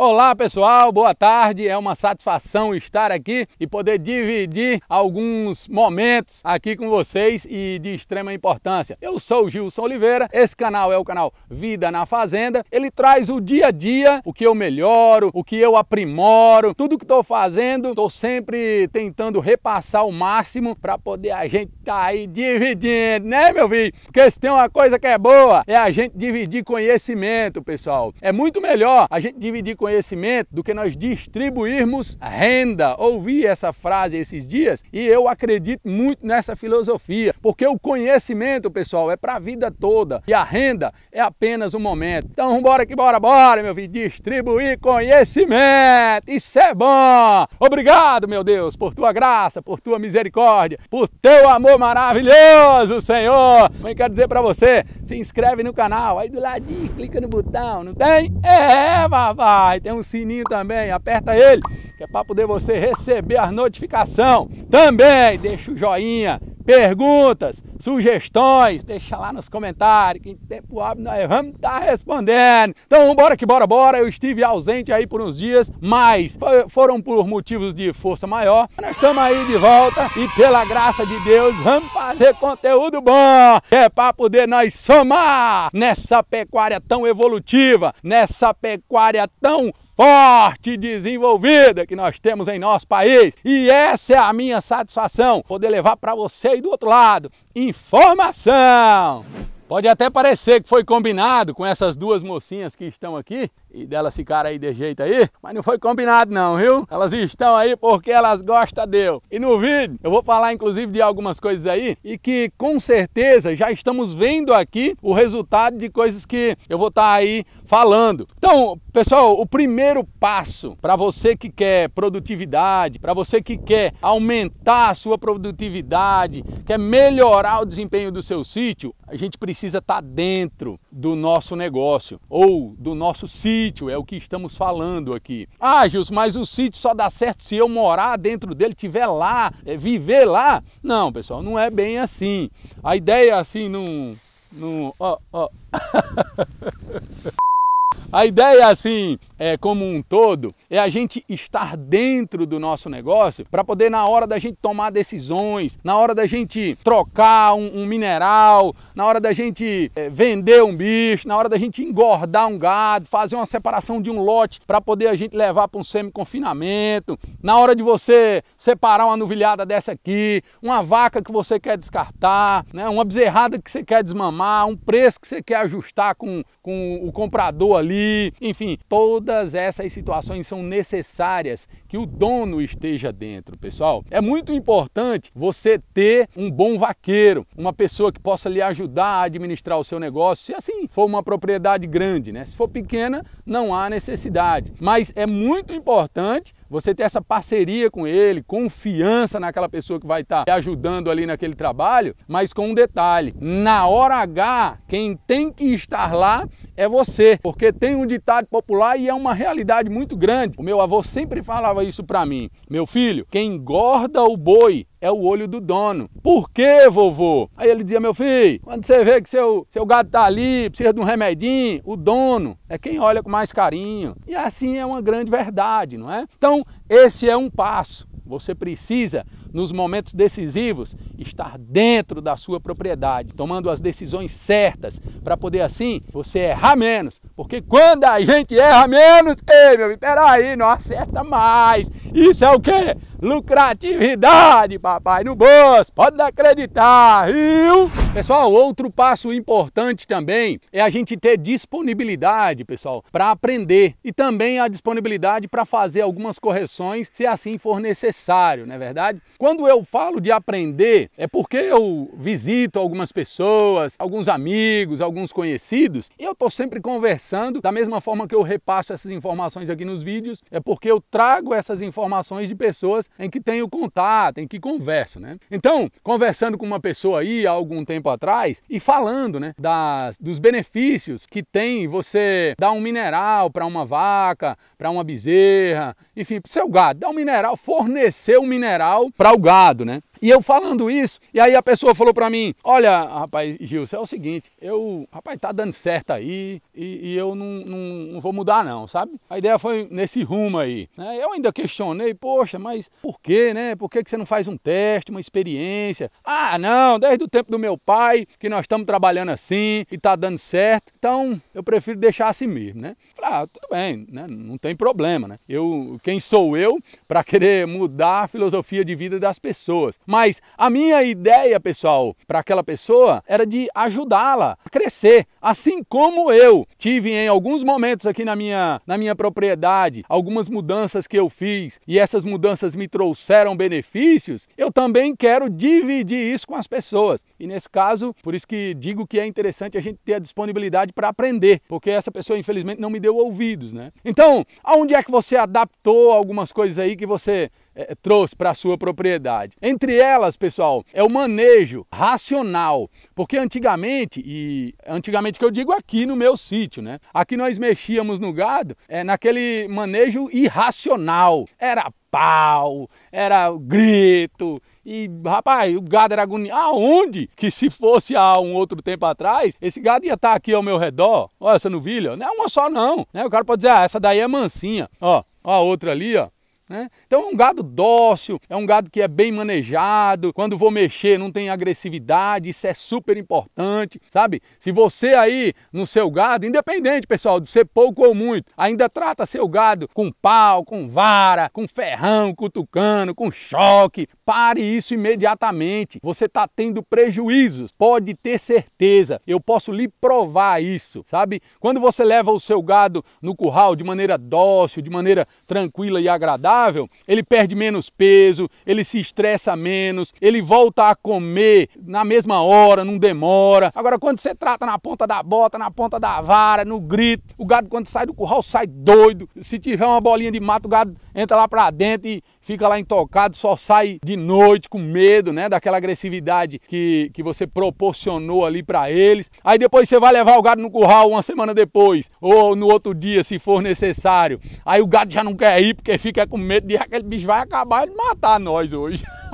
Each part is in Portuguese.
Olá pessoal, boa tarde. É uma satisfação estar aqui e poder dividir alguns momentos aqui com vocês e de extrema importância. Eu sou o Gilson Oliveira, esse canal é o canal Vida na Fazenda. Ele traz o dia a dia, o que eu melhoro, o que eu aprimoro, tudo que estou fazendo, estou sempre tentando repassar o máximo para poder a gente tá aí dividindo, né meu filho? Porque se tem uma coisa que é boa, é a gente dividir conhecimento, pessoal. É muito melhor a gente dividir conhecimento conhecimento do que nós distribuirmos renda. Ouvi essa frase esses dias e eu acredito muito nessa filosofia, porque o conhecimento, pessoal, é para a vida toda e a renda é apenas um momento. Então, bora que bora, bora, meu filho, distribuir conhecimento. Isso é bom. Obrigado, meu Deus, por tua graça, por tua misericórdia, por teu amor maravilhoso, Senhor. Mãe, quero dizer para você, se inscreve no canal, aí do ladinho, clica no botão, não tem? É, papai. Aí tem um sininho também, aperta ele, que é para poder você receber as notificações. Também deixa o joinha, perguntas, sugestões, deixa lá nos comentários, que em tempo hábil nós vamos estar tá respondendo. Então, bora que bora, bora. Eu estive ausente aí por uns dias, mas foram por motivos de força maior. Nós estamos aí de volta e pela graça de Deus, vamos fazer conteúdo bom, é para poder nós somar nessa pecuária tão evolutiva, nessa pecuária tão forte e desenvolvida que nós temos em nosso país. E essa é a minha satisfação, poder levar para você aí do outro lado informação! Pode até parecer que foi combinado com essas duas mocinhas que estão aqui e delas ficaram aí de jeito aí, mas não foi combinado não, viu? Elas estão aí porque elas gostam deu. E no vídeo eu vou falar inclusive de algumas coisas aí e que com certeza já estamos vendo aqui o resultado de coisas que eu vou estar tá aí falando. Então, pessoal, o primeiro passo para você que quer produtividade, para você que quer aumentar a sua produtividade, quer melhorar o desempenho do seu sítio, a gente precisa estar tá dentro do nosso negócio ou do nosso sítio sítio, é o que estamos falando aqui. Ah, Gilson, mas o sítio só dá certo se eu morar dentro dele, tiver lá, é viver lá. Não, pessoal, não é bem assim. A ideia assim não. não ó, ó. A ideia, assim, é, como um todo, é a gente estar dentro do nosso negócio para poder, na hora da gente tomar decisões, na hora da gente trocar um, um mineral, na hora da gente é, vender um bicho, na hora da gente engordar um gado, fazer uma separação de um lote para poder a gente levar para um semi-confinamento, na hora de você separar uma nuvilhada dessa aqui, uma vaca que você quer descartar, né, uma bezerrada que você quer desmamar, um preço que você quer ajustar com, com o comprador ali enfim, todas essas situações são necessárias que o dono esteja dentro, pessoal. É muito importante você ter um bom vaqueiro, uma pessoa que possa lhe ajudar a administrar o seu negócio, se assim for uma propriedade grande, né? Se for pequena, não há necessidade. Mas é muito importante você ter essa parceria com ele, confiança naquela pessoa que vai estar tá ajudando ali naquele trabalho, mas com um detalhe: na hora H, quem tem que estar lá é você, porque tem um ditado popular e é uma realidade muito grande. O meu avô sempre falava isso para mim: meu filho, quem engorda o boi é o olho do dono. Por quê, vovô? Aí ele dizia, meu filho, quando você vê que seu, seu gato tá ali, precisa de um remedinho, o dono é quem olha com mais carinho. E assim é uma grande verdade, não é? Então, esse é um passo. Você precisa nos momentos decisivos, estar dentro da sua propriedade, tomando as decisões certas, para poder assim você errar menos. Porque quando a gente erra menos, ei meu, peraí, não acerta mais. Isso é o que? Lucratividade, papai, no bolso, pode acreditar, viu? Pessoal, outro passo importante também é a gente ter disponibilidade, pessoal, para aprender e também a disponibilidade para fazer algumas correções se assim for necessário, não é verdade? Quando eu falo de aprender, é porque eu visito algumas pessoas, alguns amigos, alguns conhecidos, e eu estou sempre conversando, da mesma forma que eu repasso essas informações aqui nos vídeos, é porque eu trago essas informações de pessoas em que tenho contato, em que converso, né? Então, conversando com uma pessoa aí há algum tempo atrás e falando, né, das, dos benefícios que tem você dar um mineral para uma vaca, para uma bezerra, enfim, para o seu gado, dar um mineral, fornecer um mineral para salgado, o gado, né? E eu falando isso, e aí a pessoa falou para mim: Olha, rapaz, Gilson, é o seguinte, eu, rapaz, tá dando certo aí e, e eu não, não, não, vou mudar, não, sabe? A ideia foi nesse rumo aí. Né? Eu ainda questionei: Poxa, mas por que, né? Por que, que você não faz um teste, uma experiência? Ah, não, desde o tempo do meu pai que nós estamos trabalhando assim e tá dando certo, então eu prefiro deixar assim mesmo, né? Falei, ah, tudo bem, né? não tem problema, né? Eu, quem sou eu para querer mudar a filosofia de vida das pessoas? Mas a minha ideia, pessoal, para aquela pessoa era de ajudá-la a crescer, assim como eu tive em alguns momentos aqui na minha, na minha propriedade, algumas mudanças que eu fiz e essas mudanças me trouxeram benefícios, eu também quero dividir isso com as pessoas. E nesse caso, por isso que digo que é interessante a gente ter a disponibilidade para aprender, porque essa pessoa infelizmente não me deu ouvidos, né? Então, aonde é que você adaptou algumas coisas aí que você é, trouxe para a sua propriedade. Entre elas, pessoal, é o manejo racional, porque antigamente, e antigamente que eu digo aqui no meu sítio, né? Aqui nós mexíamos no gado é, naquele manejo irracional. Era pau, era grito, e, rapaz, o gado era agoniado. Aonde que se fosse há um outro tempo atrás, esse gado ia estar tá aqui ao meu redor. Olha essa novilha, não é uma só não. Né? O cara pode dizer, ah, essa daí é mansinha. Ó, ó a outra ali, ó. Né? Então é um gado dócil, é um gado que é bem manejado, quando vou mexer não tem agressividade, isso é super importante, sabe? Se você aí no seu gado, independente pessoal de ser pouco ou muito, ainda trata seu gado com pau, com vara, com ferrão, cutucando, com choque, pare isso imediatamente. Você está tendo prejuízos, pode ter certeza, eu posso lhe provar isso, sabe? Quando você leva o seu gado no curral de maneira dócil, de maneira tranquila e agradável, saudável, ele perde menos peso, ele se estressa menos, ele volta a comer na mesma hora, não demora. Agora, quando você trata na ponta da bota, na ponta da vara, no grito, o gado quando sai do curral sai doido. Se tiver uma bolinha de mato, o gado entra lá para dentro e, fica lá intocado, só sai de noite com medo, né? Daquela agressividade que, que você proporcionou ali para eles. Aí depois você vai levar o gado no curral uma semana depois, ou no outro dia, se for necessário. Aí o gado já não quer ir porque fica com medo de ah, aquele bicho vai acabar de matar nós hoje.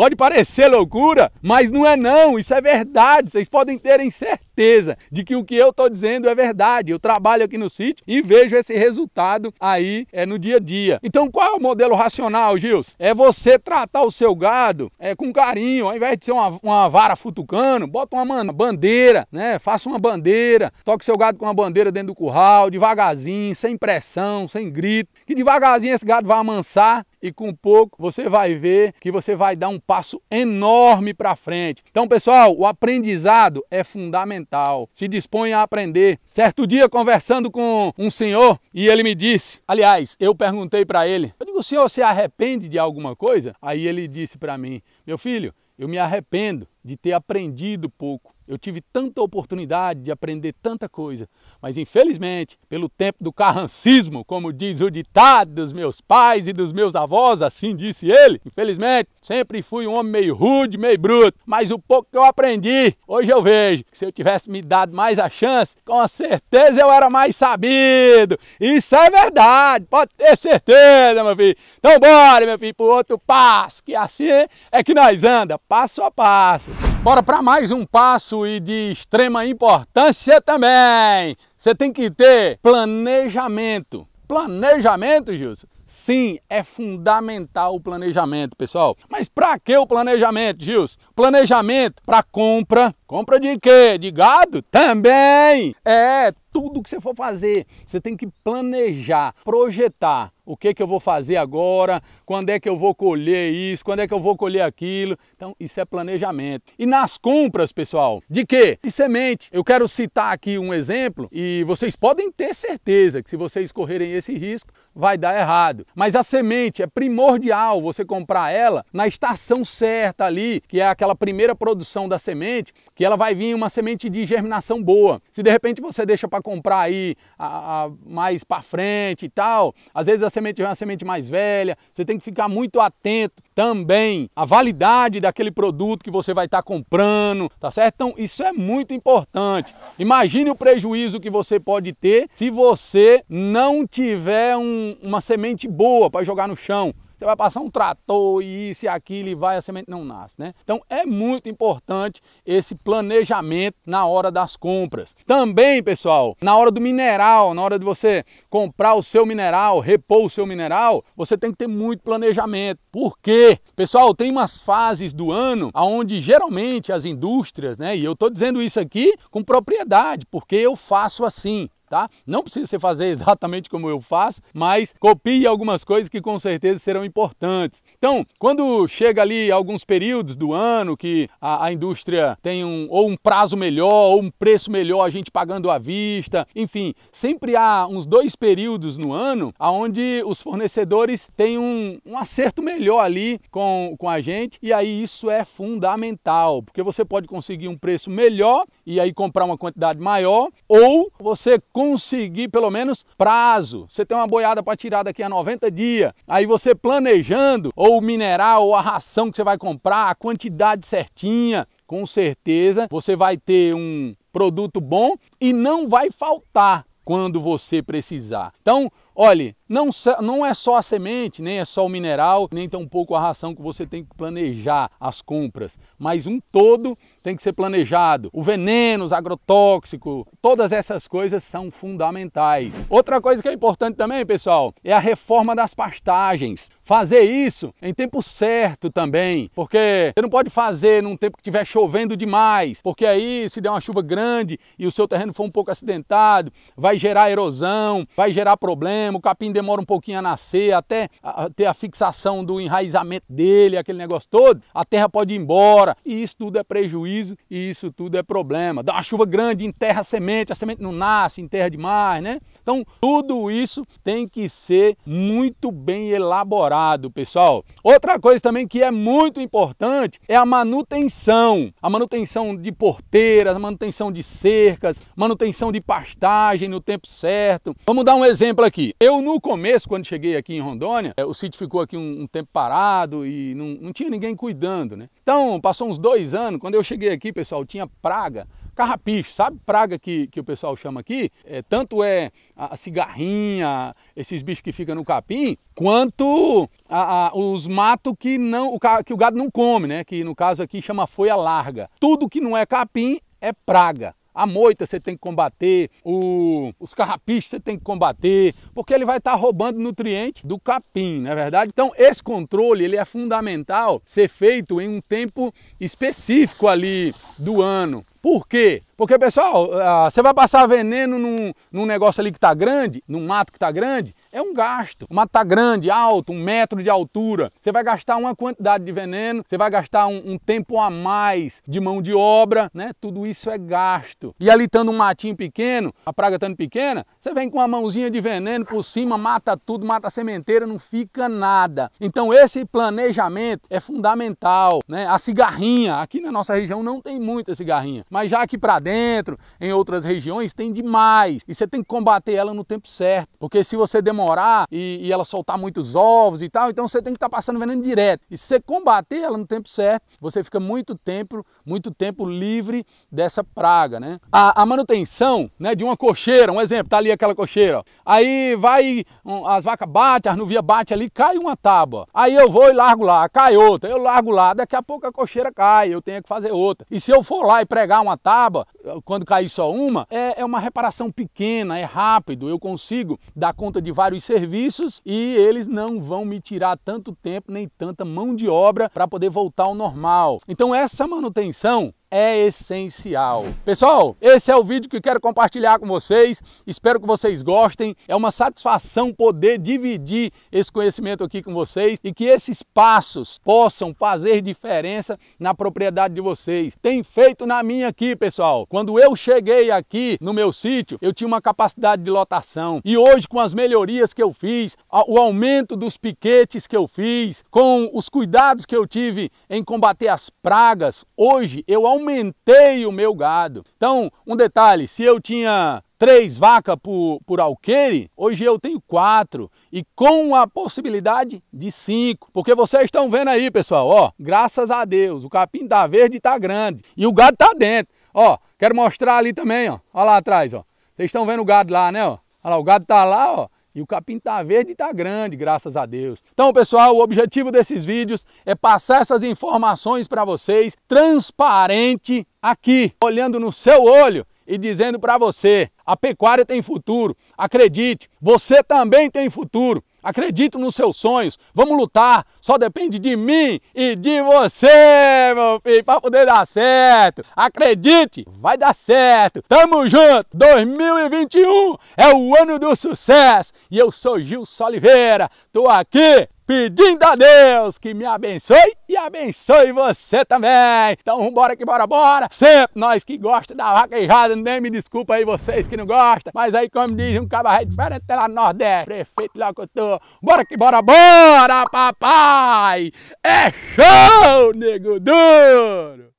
Pode parecer loucura, mas não é não, isso é verdade. Vocês podem terem certeza de que o que eu estou dizendo é verdade. Eu trabalho aqui no sítio e vejo esse resultado aí é no dia a dia. Então qual é o modelo racional, Gils? É você tratar o seu gado é, com carinho, ao invés de ser uma, uma vara futucando, bota uma bandeira, né? Faça uma bandeira, toque seu gado com uma bandeira dentro do curral, devagarzinho, sem pressão, sem grito, que devagarzinho esse gado vai amansar e com pouco você vai ver que você vai dar um passo enorme para frente. Então, pessoal, o aprendizado é fundamental. Se disponha a aprender. Certo dia conversando com um senhor e ele me disse, aliás, eu perguntei para ele, eu digo, senhor, você arrepende de alguma coisa? Aí ele disse para mim, meu filho, eu me arrependo de ter aprendido pouco eu tive tanta oportunidade de aprender tanta coisa, mas infelizmente, pelo tempo do carrancismo, como diz o ditado dos meus pais e dos meus avós, assim disse ele, infelizmente, sempre fui um homem meio rude, meio bruto, mas o pouco que eu aprendi, hoje eu vejo que se eu tivesse me dado mais a chance, com certeza eu era mais sabido. Isso é verdade, pode ter certeza, meu filho. Então bora, meu filho, pro outro passo, que assim é que nós anda, passo a passo. Bora para mais um passo e de extrema importância também. Você tem que ter planejamento. Planejamento, Gilson? Sim, é fundamental o planejamento, pessoal. Mas para que o planejamento, Gilson? Planejamento para compra. Compra de quê? De gado? Também. É, tudo que você for fazer. Você tem que planejar, projetar. O que, que eu vou fazer agora? Quando é que eu vou colher isso? Quando é que eu vou colher aquilo? Então, isso é planejamento. E nas compras, pessoal, de quê? De semente. Eu quero citar aqui um exemplo e vocês podem ter certeza que se vocês correrem esse risco, vai dar errado. Mas a semente é primordial você comprar ela na estação certa ali, que é aquela primeira produção da semente, que ela vai vir uma semente de germinação boa. Se de repente você deixa para para comprar aí a, a mais para frente e tal. Às vezes a semente é uma semente mais velha, você tem que ficar muito atento também à validade daquele produto que você vai estar tá comprando, tá certo? Então isso é muito importante. Imagine o prejuízo que você pode ter se você não tiver um, uma semente boa para jogar no chão. Você vai passar um trator e isso e aquilo e vai, a semente não nasce, né? Então é muito importante esse planejamento na hora das compras. Também, pessoal, na hora do mineral, na hora de você comprar o seu mineral, repor o seu mineral, você tem que ter muito planejamento. Por quê? Pessoal, tem umas fases do ano onde geralmente as indústrias, né? E eu estou dizendo isso aqui com propriedade, porque eu faço assim tá? Não precisa você fazer exatamente como eu faço, mas copie algumas coisas que com certeza serão importantes. Então, quando chega ali alguns períodos do ano que a, a indústria tem um, ou um prazo melhor, ou um preço melhor, a gente pagando à vista, enfim, sempre há uns dois períodos no ano onde os fornecedores têm um, um acerto melhor ali com, com a gente e aí isso é fundamental, porque você pode conseguir um preço melhor e aí comprar uma quantidade maior ou você conseguir pelo menos prazo. Você tem uma boiada para tirar daqui a 90 dias. Aí você planejando ou o mineral ou a ração que você vai comprar, a quantidade certinha, com certeza você vai ter um produto bom e não vai faltar quando você precisar. Então, Olhe, não, não é só a semente, nem é só o mineral, nem tampouco a ração que você tem que planejar as compras, mas um todo tem que ser planejado. O veneno, os agrotóxicos, todas essas coisas são fundamentais. Outra coisa que é importante também, pessoal, é a reforma das pastagens. Fazer isso em tempo certo também, porque você não pode fazer num tempo que estiver chovendo demais, porque aí se der uma chuva grande e o seu terreno for um pouco acidentado, vai gerar erosão, vai gerar problema problema, o capim demora um pouquinho a nascer, até ter a fixação do enraizamento dele, aquele negócio todo, a terra pode ir embora, e isso tudo é prejuízo e isso tudo é problema. Dá uma chuva grande, enterra a semente, a semente não nasce, enterra demais, né? Então, tudo isso tem que ser muito bem elaborado, pessoal. Outra coisa também que é muito importante é a manutenção. A manutenção de porteiras, manutenção de cercas, manutenção de pastagem no tempo certo. Vamos dar um exemplo aqui. Eu, no começo, quando cheguei aqui em Rondônia, é, o sítio ficou aqui um, um tempo parado e não, não tinha ninguém cuidando, né? Então, passou uns dois anos, quando eu cheguei aqui, pessoal, tinha praga carrapicho, sabe? Praga que, que o pessoal chama aqui, é, tanto é a, a cigarrinha, esses bichos que ficam no capim, quanto a, a, os matos que, não, o, que o gado não come, né? Que no caso aqui chama folha larga. Tudo que não é capim é praga. A moita você tem que combater, o, os carrapichos você tem que combater, porque ele vai estar tá roubando nutriente do capim, não é verdade? Então esse controle ele é fundamental ser feito em um tempo específico ali do ano. Por quê? Porque, pessoal, ah, você vai passar veneno num, num negócio ali que está grande, num mato que está grande, é um gasto. O mato tá grande, alto, um metro de altura. Você vai gastar uma quantidade de veneno, você vai gastar um, um tempo a mais de mão de obra, né? Tudo isso é gasto. E ali estando um matinho pequeno, a praga estando pequena, você vem com uma mãozinha de veneno por cima, mata tudo, mata a sementeira, não fica nada. Então esse planejamento é fundamental, né? A cigarrinha, aqui na nossa região não tem muita cigarrinha, mas já aqui para dentro, em outras regiões tem demais. E você tem que combater ela no tempo certo, porque se você demorar namorar e, e ela soltar muitos ovos e tal, então você tem que estar tá passando veneno direto. E se você combater ela no tempo certo, você fica muito tempo, muito tempo livre dessa praga, né? A, a manutenção né, de uma cocheira, um exemplo, tá ali aquela cocheira, ó. aí vai, um, as vacas batem, as nuvias batem ali, cai uma tábua. Aí eu vou e largo lá, cai outra, eu largo lá, daqui a pouco a cocheira cai, eu tenho que fazer outra. E se eu for lá e pregar uma tábua, quando cair só uma, é, é uma reparação pequena, é rápido, eu consigo dar conta de vários os serviços e eles não vão me tirar tanto tempo nem tanta mão de obra para poder voltar ao normal. Então essa manutenção é essencial. Pessoal, esse é o vídeo que quero compartilhar com vocês. Espero que vocês gostem. É uma satisfação poder dividir esse conhecimento aqui com vocês e que esses passos possam fazer diferença na propriedade de vocês. Tem feito na minha aqui, pessoal. Quando eu cheguei aqui no meu sítio, eu tinha uma capacidade de lotação. E hoje, com as melhorias que eu fiz, o aumento dos piquetes que eu fiz, com os cuidados que eu tive em combater as pragas, hoje eu aumentei aumentei o meu gado. Então, um detalhe, se eu tinha três vacas por, por alqueire, hoje eu tenho quatro e com a possibilidade de cinco, porque vocês estão vendo aí, pessoal, ó, graças a Deus, o capim tá verde e tá grande e o gado tá dentro. Ó, quero mostrar ali também, ó, ó lá atrás, ó. Vocês estão vendo o gado lá, né, ó? Olha lá, o gado tá lá, ó. E o capim está verde e está grande, graças a Deus. Então, pessoal, o objetivo desses vídeos é passar essas informações para vocês transparente aqui, olhando no seu olho e dizendo para você: a pecuária tem futuro. Acredite, você também tem futuro. Acredito nos seus sonhos. Vamos lutar. Só depende de mim e de você, meu filho, para poder dar certo. Acredite, vai dar certo. Tamo junto. 2021 é o ano do sucesso. E eu sou Gil Oliveira. Tô aqui pedindo a Deus que me abençoe e abençoe você também. Então, bora que bora, bora. Sempre nós que gosta da errada nem me desculpa aí vocês que não gostam, mas aí como diz um cabaré diferente é lá no Nordeste, prefeito lá que eu tô, bora que bora, bora, papai. É show, nego duro.